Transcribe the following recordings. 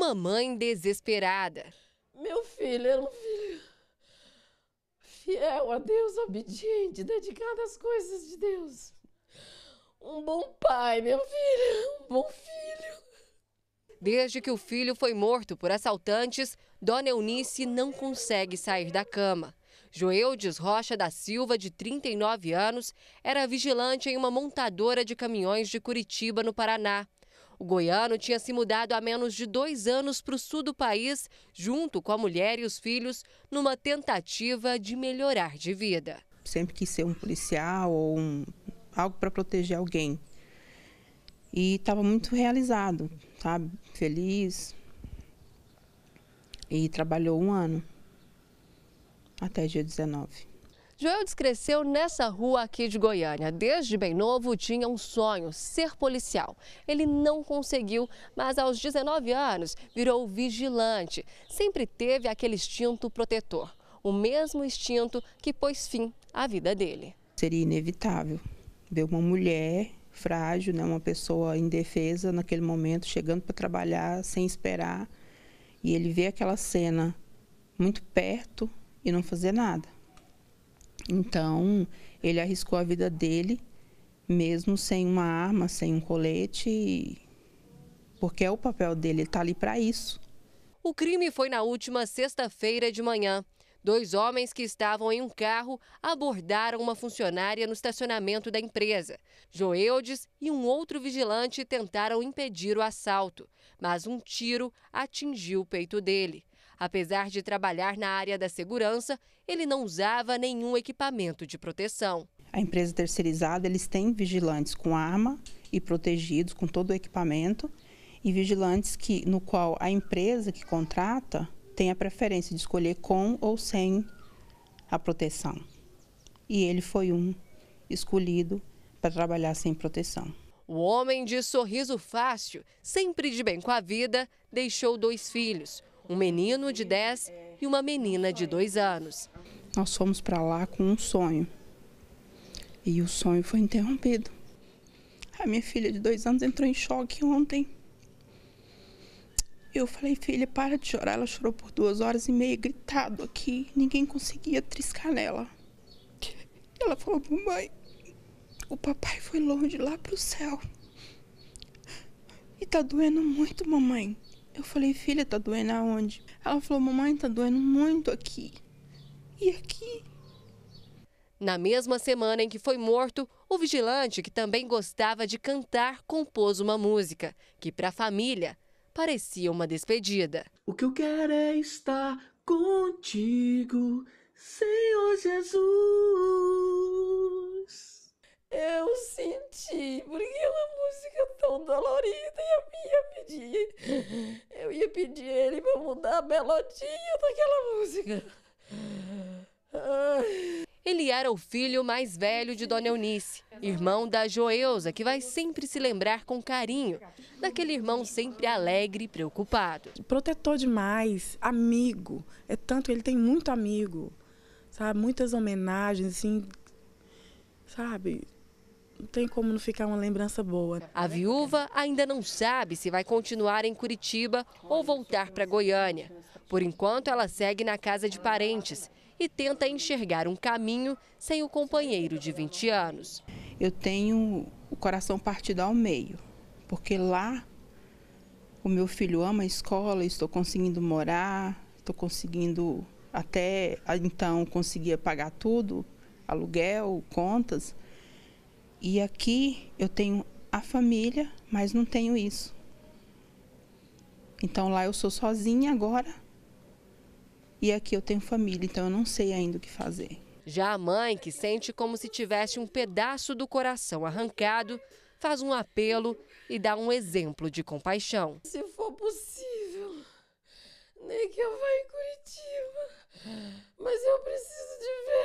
uma mãe desesperada. Meu filho era um filho fiel a Deus, obediente, dedicado às coisas de Deus. Um bom pai, meu filho, um bom filho. Desde que o filho foi morto por assaltantes, Dona Eunice não consegue sair da cama. Joeldes Rocha da Silva, de 39 anos, era vigilante em uma montadora de caminhões de Curitiba, no Paraná. O goiano tinha se mudado há menos de dois anos para o sul do país, junto com a mulher e os filhos, numa tentativa de melhorar de vida. Sempre quis ser um policial ou um, algo para proteger alguém. E estava muito realizado, sabe? Feliz. E trabalhou um ano, até dia 19. Joeldes cresceu nessa rua aqui de Goiânia. Desde bem novo tinha um sonho, ser policial. Ele não conseguiu, mas aos 19 anos virou vigilante. Sempre teve aquele instinto protetor, o mesmo instinto que pôs fim à vida dele. Seria inevitável ver uma mulher frágil, né, uma pessoa indefesa naquele momento, chegando para trabalhar sem esperar, e ele vê aquela cena muito perto e não fazer nada. Então, ele arriscou a vida dele, mesmo sem uma arma, sem um colete, porque é o papel dele, ele está ali para isso. O crime foi na última sexta-feira de manhã. Dois homens que estavam em um carro abordaram uma funcionária no estacionamento da empresa. Joeldes e um outro vigilante tentaram impedir o assalto, mas um tiro atingiu o peito dele. Apesar de trabalhar na área da segurança, ele não usava nenhum equipamento de proteção. A empresa terceirizada, eles têm vigilantes com arma e protegidos com todo o equipamento e vigilantes que no qual a empresa que contrata tem a preferência de escolher com ou sem a proteção. E ele foi um escolhido para trabalhar sem proteção. O homem de sorriso fácil, sempre de bem com a vida, deixou dois filhos, um menino de 10 e uma menina de 2 anos. Nós fomos para lá com um sonho e o sonho foi interrompido. A minha filha de 2 anos entrou em choque ontem. Eu falei, filha, para de chorar. Ela chorou por duas horas e meia, gritado aqui. Ninguém conseguia triscar nela. Ela falou, mamãe, o papai foi longe lá pro céu. E tá doendo muito, mamãe. Eu falei, filha, tá doendo aonde? Ela falou, mamãe, tá doendo muito aqui. E aqui? Na mesma semana em que foi morto, o vigilante, que também gostava de cantar, compôs uma música que, para a família, parecia uma despedida. O que eu quero é estar contigo, Senhor Jesus. Eu senti, porque é uma música tão dolorida e eu ia pedir, eu ia pedir ele para mudar a melodia daquela música. Ele era o filho mais velho de Dona Eunice, irmão da Joeusa, que vai sempre se lembrar com carinho daquele irmão sempre alegre e preocupado. Protetor demais, amigo. É tanto, ele tem muito amigo, sabe? Muitas homenagens, assim, sabe? não tem como não ficar uma lembrança boa. A viúva ainda não sabe se vai continuar em Curitiba ou voltar para Goiânia. Por enquanto, ela segue na casa de parentes e tenta enxergar um caminho sem o companheiro de 20 anos. Eu tenho o coração partido ao meio, porque lá o meu filho ama a escola, estou conseguindo morar, estou conseguindo até então conseguia pagar tudo, aluguel, contas. E aqui eu tenho a família, mas não tenho isso. Então lá eu sou sozinha agora. E aqui eu tenho família, então eu não sei ainda o que fazer. Já a mãe, que sente como se tivesse um pedaço do coração arrancado, faz um apelo e dá um exemplo de compaixão. Se for possível, nem que eu vá em Curitiba, mas eu preciso de ver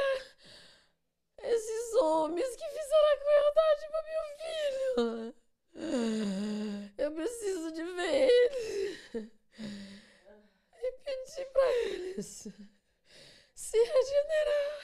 isso? Se regenerar! É